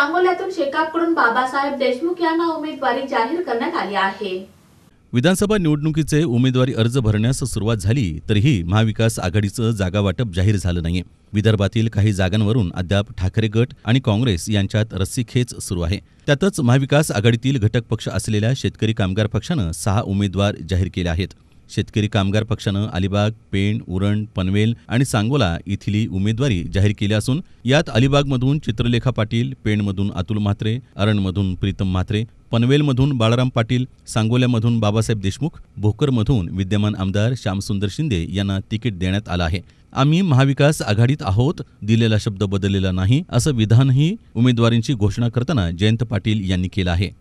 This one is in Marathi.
सांगोल्यातून शेकापकडून बाबासाहेब देशमुख यांना उमेदवारी जाहीर करण्यात आली आहे विधानसभा निवडणुकीचे उमेदवारी अर्ज भरण्यास सुरुवात झाली तरीही महाविकास आघाडीचं जागा वाटप जाहीर झालं नाहीये विदर्भातील काही जागांवरून अद्याप ठाकरे गट आणि काँग्रेस यांच्यात रस्सीखेच सुरू आहे त्यातच महाविकास आघाडीतील घटक पक्ष असलेल्या शेतकरी कामगार पक्षानं सहा उमेदवार जाहीर केले आहेत शेतकरी कामगार पक्षानं अलिबाग पेण उरण पनवेल आणि सांगोला इथली उमेदवारी जाहीर केली असून यात अलिबागमधून चित्रलेखा पाटील पेणमधून अतुल म्हात्रे अरणमधून प्रीतम म्हात्रे पनवेलमधून बाळाराम पाटील सांगोल्यामधून बाबासाहेब देशमुख भोकरमधून विद्यमान आमदार श्यामसुंदर शिंदे यांना तिकीट देण्यात आलं आहे आम्ही महाविकास आघाडीत आहोत दिलेला शब्द बदललेला नाही असं विधानही उमेदवारींची घोषणा करताना जयंत पाटील यांनी केलं आहे